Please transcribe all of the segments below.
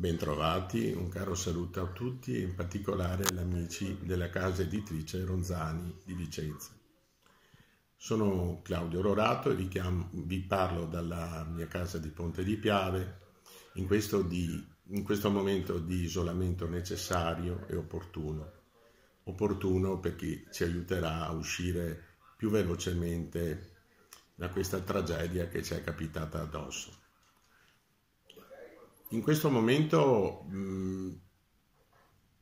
Bentrovati, un caro saluto a tutti e in particolare agli amici della casa editrice Ronzani di Vicenza. Sono Claudio Rorato e vi, chiamo, vi parlo dalla mia casa di Ponte di Piave in questo, di, in questo momento di isolamento necessario e opportuno. Opportuno perché ci aiuterà a uscire più velocemente da questa tragedia che ci è capitata addosso. In questo momento mh, mm,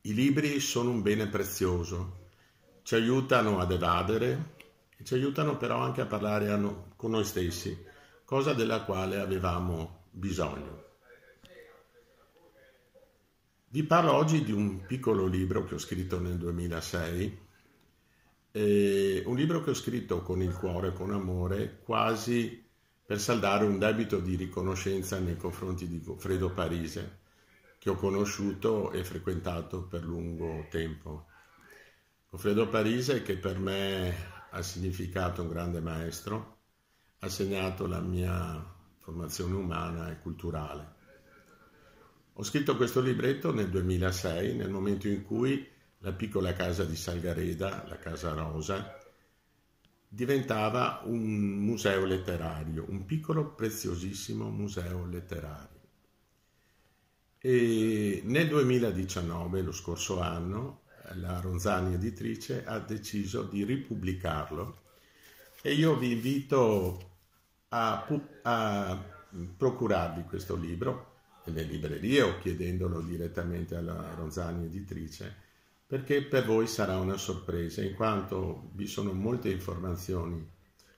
i libri sono un bene prezioso, ci aiutano ad evadere, ci aiutano però anche a parlare a no, con noi stessi, cosa della quale avevamo bisogno. Vi parlo oggi di un piccolo libro che ho scritto nel 2006, eh, un libro che ho scritto con il cuore, con amore, quasi per saldare un debito di riconoscenza nei confronti di Goffredo Parise, che ho conosciuto e frequentato per lungo tempo. Goffredo Parise, che per me ha significato un grande maestro, ha segnato la mia formazione umana e culturale. Ho scritto questo libretto nel 2006, nel momento in cui la piccola casa di Salgareda, la Casa Rosa, diventava un museo letterario, un piccolo preziosissimo museo letterario. E nel 2019, lo scorso anno, la Ronzani editrice ha deciso di ripubblicarlo e io vi invito a, pu- a procurarvi questo libro nelle librerie o chiedendolo direttamente alla Ronzani editrice perché per voi sarà una sorpresa, in quanto vi sono molte informazioni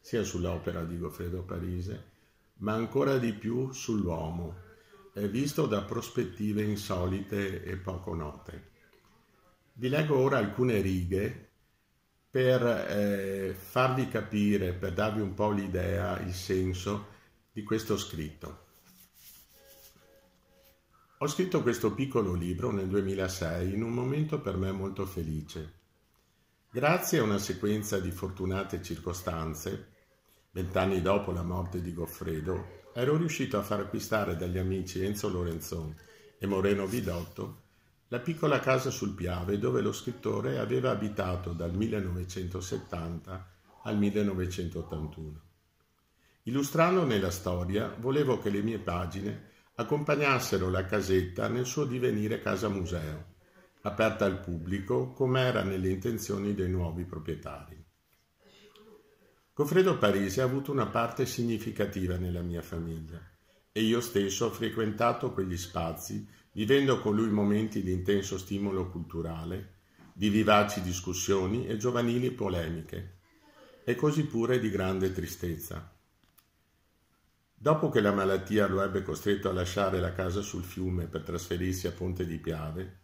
sia sull'opera di Goffredo Parise, ma ancora di più sull'uomo, visto da prospettive insolite e poco note. Vi leggo ora alcune righe per eh, farvi capire, per darvi un po' l'idea, il senso di questo scritto. Ho scritto questo piccolo libro nel 2006 in un momento per me molto felice. Grazie a una sequenza di fortunate circostanze, vent'anni dopo la morte di Goffredo, ero riuscito a far acquistare dagli amici Enzo Lorenzon e Moreno Vidotto la piccola casa sul Piave dove lo scrittore aveva abitato dal 1970 al 1981. Illustrandone la storia, volevo che le mie pagine accompagnassero la casetta nel suo divenire casa museo, aperta al pubblico come era nelle intenzioni dei nuovi proprietari. Goffredo Parisi ha avuto una parte significativa nella mia famiglia e io stesso ho frequentato quegli spazi vivendo con lui momenti di intenso stimolo culturale, di vivaci discussioni e giovanili polemiche, e così pure di grande tristezza Dopo che la malattia lo ebbe costretto a lasciare la casa sul fiume per trasferirsi a Ponte di Piave,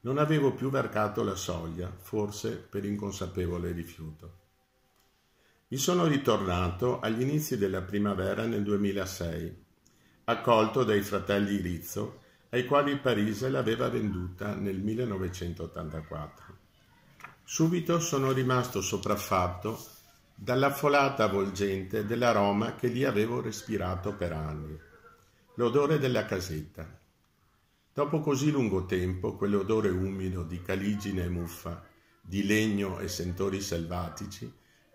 non avevo più varcato la soglia, forse per inconsapevole rifiuto. Mi sono ritornato agli inizi della primavera nel 2006, accolto dai fratelli Rizzo, ai quali Parise l'aveva venduta nel 1984. Subito sono rimasto sopraffatto dall'affolata avvolgente dell'aroma che lì avevo respirato per anni, l'odore della casetta. Dopo così lungo tempo, quell'odore umido di caligine e muffa, di legno e sentori selvatici,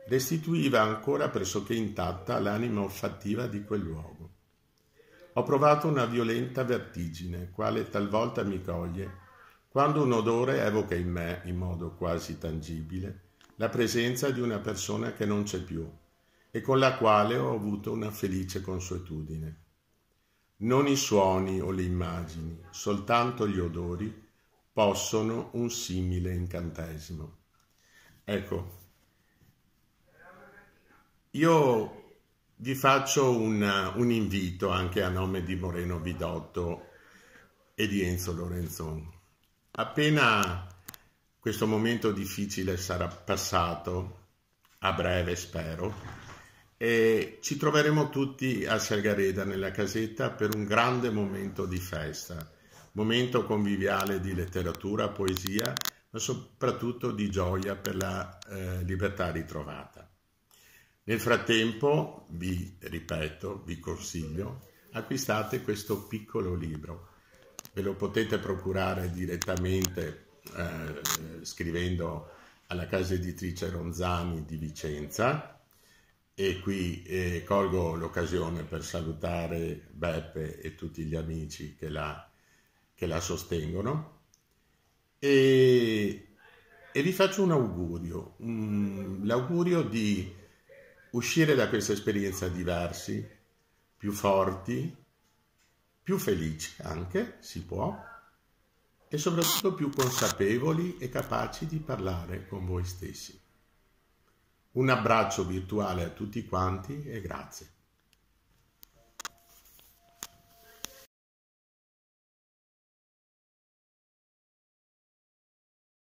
restituiva ancora pressoché intatta l'anima olfattiva di quel luogo. Ho provato una violenta vertigine, quale talvolta mi coglie, quando un odore evoca in me, in modo quasi tangibile, la presenza di una persona che non c'è più e con la quale ho avuto una felice consuetudine. Non i suoni o le immagini, soltanto gli odori possono un simile incantesimo. Ecco, io vi faccio una, un invito anche a nome di Moreno Vidotto e di Enzo Lorenzon. Appena questo momento difficile sarà passato, a breve spero, e ci troveremo tutti a Sergareda nella casetta per un grande momento di festa, momento conviviale di letteratura, poesia, ma soprattutto di gioia per la eh, libertà ritrovata. Nel frattempo, vi ripeto, vi consiglio, acquistate questo piccolo libro. Ve lo potete procurare direttamente eh, scrivendo alla casa editrice Ronzani di Vicenza e qui eh, colgo l'occasione per salutare Beppe e tutti gli amici che la, che la sostengono e, e, vi faccio un augurio, un, l'augurio di uscire da questa esperienza diversi, più forti, più felici anche, si può, e soprattutto più consapevoli e capaci di parlare con voi stessi. Un abbraccio virtuale a tutti quanti e grazie.